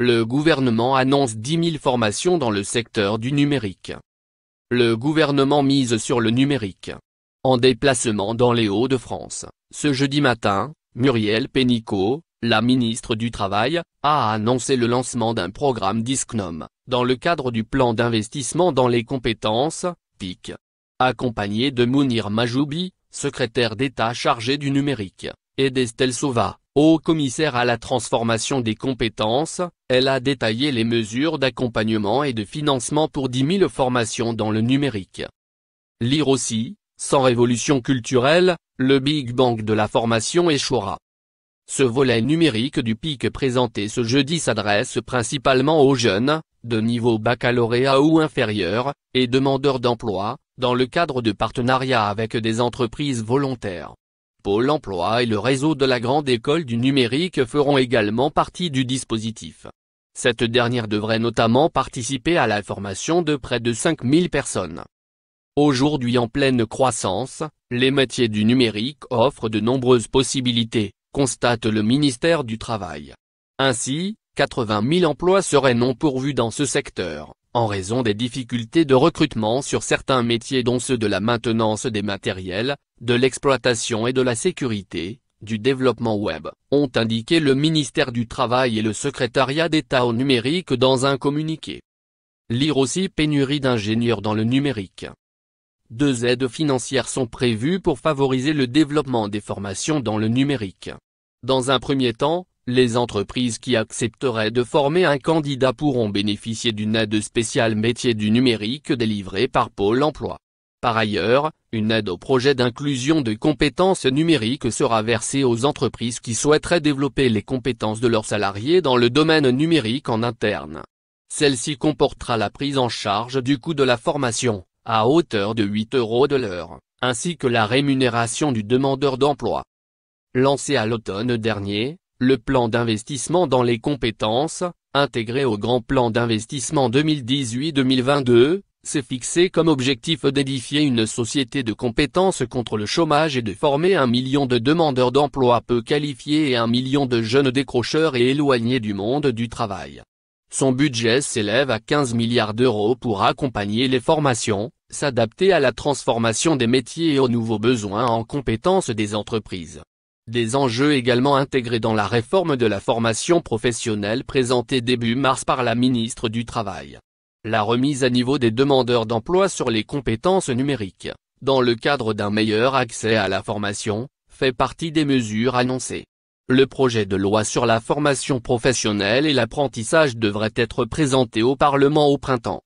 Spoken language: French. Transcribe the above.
Le gouvernement annonce 10 000 formations dans le secteur du numérique. Le gouvernement mise sur le numérique. En déplacement dans les Hauts-de-France, ce jeudi matin, Muriel Pénicaud, la ministre du Travail, a annoncé le lancement d'un programme Discnom, dans le cadre du plan d'investissement dans les compétences, PIC. Accompagné de Mounir Majoubi, secrétaire d'État chargé du numérique, et d'Estelle Sauva, au commissaire à la transformation des compétences, elle a détaillé les mesures d'accompagnement et de financement pour 10 000 formations dans le numérique. Lire aussi, sans révolution culturelle, le Big Bang de la formation échouera. Ce volet numérique du PIC présenté ce jeudi s'adresse principalement aux jeunes, de niveau baccalauréat ou inférieur, et demandeurs d'emploi, dans le cadre de partenariats avec des entreprises volontaires. L'emploi et le réseau de la Grande École du numérique feront également partie du dispositif. Cette dernière devrait notamment participer à la formation de près de 5000 personnes. Aujourd'hui en pleine croissance, les métiers du numérique offrent de nombreuses possibilités, constate le ministère du Travail. Ainsi, 80 000 emplois seraient non pourvus dans ce secteur, en raison des difficultés de recrutement sur certains métiers dont ceux de la maintenance des matériels, de l'exploitation et de la sécurité, du développement web, ont indiqué le ministère du Travail et le secrétariat d'État au numérique dans un communiqué. Lire aussi pénurie d'ingénieurs dans le numérique. Deux aides financières sont prévues pour favoriser le développement des formations dans le numérique. Dans un premier temps, les entreprises qui accepteraient de former un candidat pourront bénéficier d'une aide spéciale métier du numérique délivrée par Pôle emploi. Par ailleurs, une aide au projet d'inclusion de compétences numériques sera versée aux entreprises qui souhaiteraient développer les compétences de leurs salariés dans le domaine numérique en interne. Celle-ci comportera la prise en charge du coût de la formation, à hauteur de 8 euros de l'heure, ainsi que la rémunération du demandeur d'emploi. Lancé à l'automne dernier, le plan d'investissement dans les compétences, intégré au Grand Plan d'investissement 2018-2022, s'est fixé comme objectif d'édifier une société de compétences contre le chômage et de former un million de demandeurs d'emploi peu qualifiés et un million de jeunes décrocheurs et éloignés du monde du travail. Son budget s'élève à 15 milliards d'euros pour accompagner les formations, s'adapter à la transformation des métiers et aux nouveaux besoins en compétences des entreprises. Des enjeux également intégrés dans la réforme de la formation professionnelle présentée début mars par la ministre du Travail. La remise à niveau des demandeurs d'emploi sur les compétences numériques, dans le cadre d'un meilleur accès à la formation, fait partie des mesures annoncées. Le projet de loi sur la formation professionnelle et l'apprentissage devrait être présenté au Parlement au printemps.